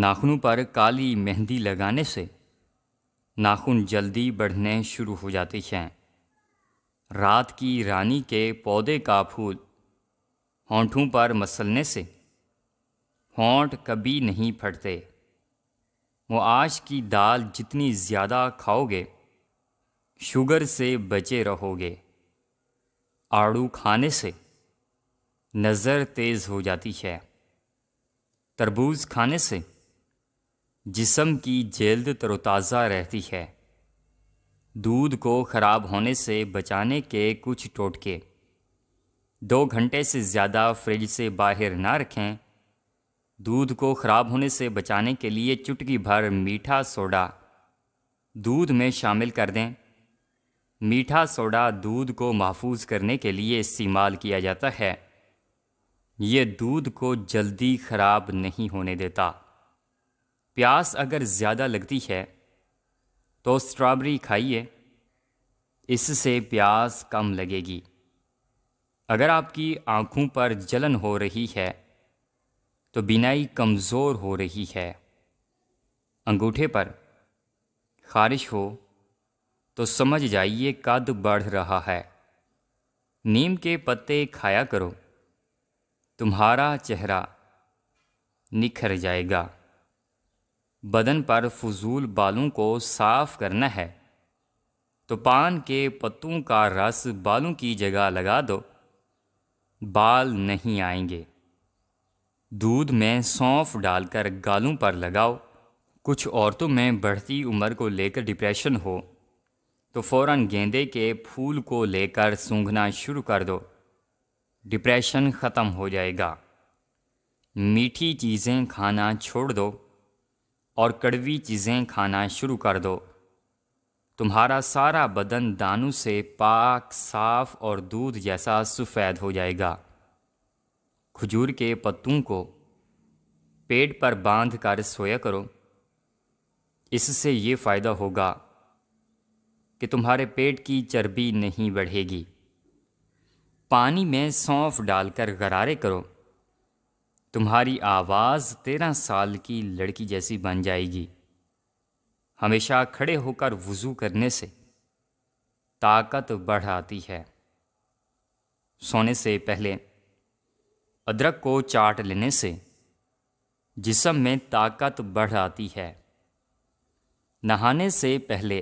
नाखूनों पर काली मेहंदी लगाने से नाखून जल्दी बढ़ने शुरू हो जाते हैं रात की रानी के पौधे का फूल होंठों पर मसलने से होंठ कभी नहीं फटते मुआज की दाल जितनी ज़्यादा खाओगे शुगर से बचे रहोगे आड़ू खाने से नज़र तेज़ हो जाती है तरबूज खाने से जिसम की जल्द तरोताज़ा रहती है दूध को ख़राब होने से बचाने के कुछ टोटके दो घंटे से ज़्यादा फ्रिज से बाहर ना रखें दूध को ख़राब होने से बचाने के लिए चुटकी भर मीठा सोडा दूध में शामिल कर दें मीठा सोडा दूध को महफूज करने के लिए इस्तेमाल किया जाता है ये दूध को जल्दी ख़राब नहीं होने देता प्यास अगर ज़्यादा लगती है तो स्ट्रॉबेरी खाइए इससे प्यास कम लगेगी अगर आपकी आँखों पर जलन हो रही है तो बिनाई कमज़ोर हो रही है अंगूठे पर खारिश हो तो समझ जाइए कद बढ़ रहा है नीम के पत्ते खाया करो तुम्हारा चेहरा निखर जाएगा बदन पर फजूल बालों को साफ करना है तो पान के पत्तों का रस बालों की जगह लगा दो बाल नहीं आएंगे दूध में सौंफ डालकर गालों पर लगाओ कुछ औरतों में बढ़ती उम्र को लेकर डिप्रेशन हो तो फ़ौर गेंदे के फूल को लेकर सूंघना शुरू कर दो डिप्रेशन ख़त्म हो जाएगा मीठी चीज़ें खाना छोड़ दो और कड़वी चीज़ें खाना शुरू कर दो तुम्हारा सारा बदन दानों से पाक साफ और दूध जैसा सफ़ेद हो जाएगा खजूर के पत्तों को पेट पर बांध कर सोया करो इससे ये फ़ायदा होगा कि तुम्हारे पेट की चर्बी नहीं बढ़ेगी पानी में सौंफ डालकर गरारे करो तुम्हारी आवाज़ तेरह साल की लड़की जैसी बन जाएगी हमेशा खड़े होकर वज़ू करने से ताकत बढ़ आती है सोने से पहले अदरक को चाट लेने से जिसम में ताकत बढ़ आती है नहाने से पहले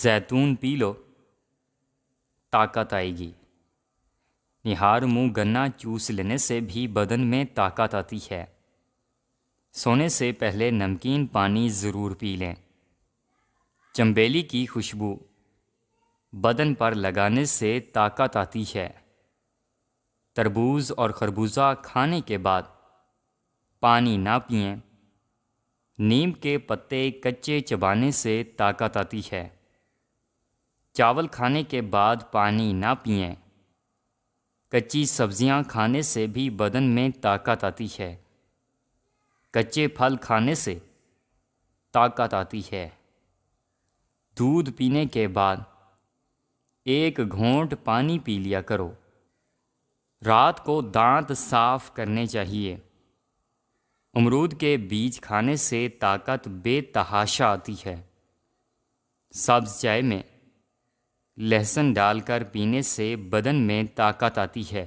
जैतून पी लो ताकत आएगी निहार मुंह गन्ना चूस लेने से भी बदन में ताकत आती है सोने से पहले नमकीन पानी ज़रूर पी लें चम्बेली की खुशबू बदन पर लगाने से ताकत आती है तरबूज और खरबूजा खाने के बाद पानी ना पिए नीम के पत्ते कच्चे चबाने से ताकत आती है चावल खाने के बाद पानी ना पिएं कच्ची सब्जियां खाने से भी बदन में ताकत आती है कच्चे फल खाने से ताकत आती है दूध पीने के बाद एक घोंट पानी पी लिया करो रात को दांत साफ करने चाहिए अमरूद के बीज खाने से ताकत बेतहाशा आती है सब्ज चाय में लहसुन डालकर पीने से बदन में ताकत आती है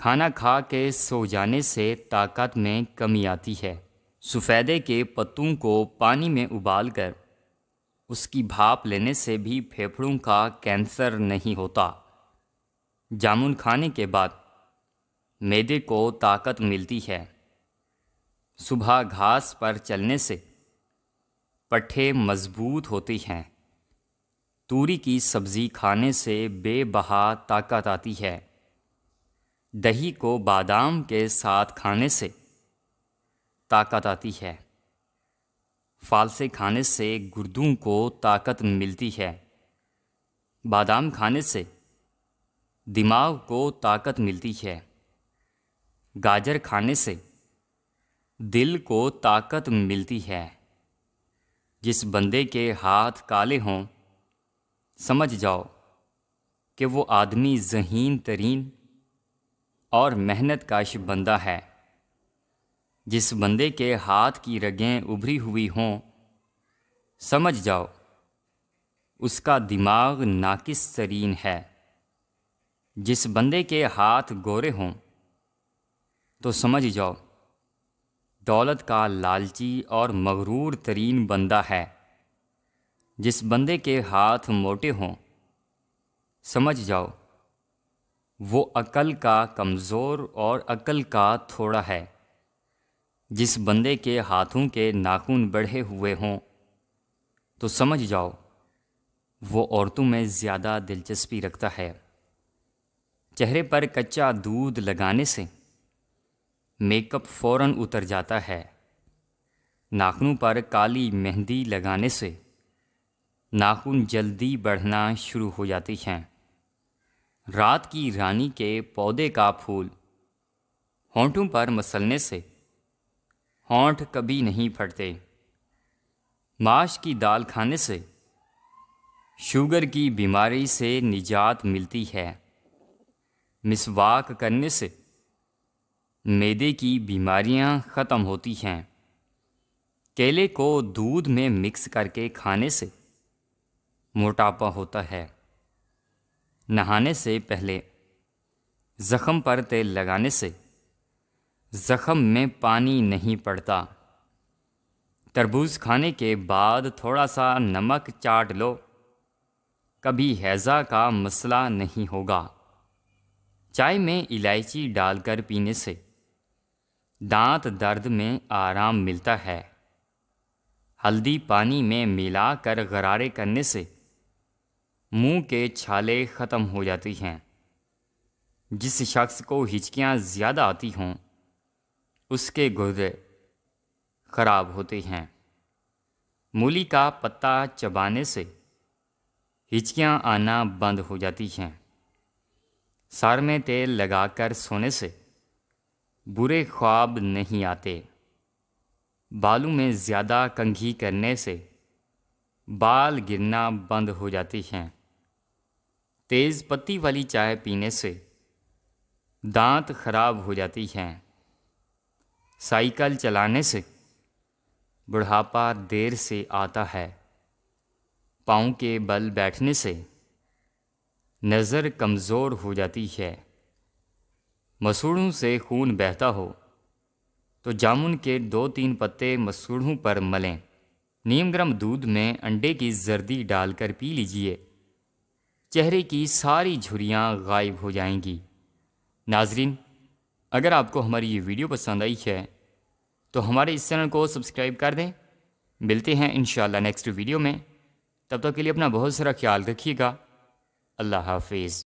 खाना खा के सो जाने से ताकत में कमी आती है सफ़ेदे के पत्तों को पानी में उबालकर उसकी भाप लेने से भी फेफड़ों का कैंसर नहीं होता जामुन खाने के बाद मैदे को ताकत मिलती है सुबह घास पर चलने से पट्ठे मजबूत होती हैं तूरी की सब्ज़ी खाने से बेबहा ताकत आती है दही को बादाम के साथ खाने से ताकत आती है फालसे खाने से गुर्दों को ताकत मिलती है बादाम खाने से दिमाग को ताकत मिलती है गाजर खाने से दिल को ताकत मिलती है जिस बंदे के हाथ काले हों समझ जाओ कि वो आदमी जहीन तरीन और मेहनत काश बंदा है जिस बंदे के हाथ की रगें उभरी हुई हों समझ जाओ उसका दिमाग नाकिस तरीन है जिस बंदे के हाथ गोरे हों तो समझ जाओ दौलत का लालची और मगरूर तरीन बंदा है जिस बंदे के हाथ मोटे हों समझ जाओ वो अकल का कमज़ोर और अकल का थोड़ा है जिस बंदे के हाथों के नाखून बढ़े हुए हों तो समझ जाओ वो औरतों में ज़्यादा दिलचस्पी रखता है चेहरे पर कच्चा दूध लगाने से मेकअप फ़ौरन उतर जाता है नाखनों पर काली मेहंदी लगाने से नाखून जल्दी बढ़ना शुरू हो जाती हैं रात की रानी के पौधे का फूल होंठों पर मसलने से होंठ कभी नहीं फटते माश की दाल खाने से शुगर की बीमारी से निजात मिलती है मिसवाक करने से मैदे की बीमारियां ख़त्म होती हैं केले को दूध में मिक्स करके खाने से मोटापा होता है नहाने से पहले ज़ख़म पर तेल लगाने से जख्म में पानी नहीं पड़ता तरबूज खाने के बाद थोड़ा सा नमक चाट लो कभी हैज़ा का मसला नहीं होगा चाय में इलायची डालकर पीने से दांत दर्द में आराम मिलता है हल्दी पानी में मिलाकर गरारे करने से मुंह के छाले ख़त्म हो जाती हैं जिस शख्स को हिचकियाँ ज़्यादा आती हों उसके गुर्दे ख़राब होते हैं मूली का पत्ता चबाने से हिचकियाँ आना बंद हो जाती हैं सार में तेल लगाकर सोने से बुरे ख्वाब नहीं आते बालों में ज़्यादा कंघी करने से बाल गिरना बंद हो जाती हैं तेज़ पत्ती वाली चाय पीने से दांत खराब हो जाती हैं साइकिल चलाने से बुढ़ापा देर से आता है पाँव के बल बैठने से नज़र कमज़ोर हो जाती है मसूड़ों से खून बहता हो तो जामुन के दो तीन पत्ते मसूड़ों पर मलें नीम गर्म दूध में अंडे की जर्दी डालकर पी लीजिए चेहरे की सारी झुरियाँ गायब हो जाएंगी नाजरीन अगर आपको हमारी ये वीडियो पसंद आई है तो हमारे इस चैनल को सब्सक्राइब कर दें मिलते हैं इन नेक्स्ट वीडियो में तब तक तो के लिए अपना बहुत सारा ख्याल रखिएगा अल्लाह हाफिज़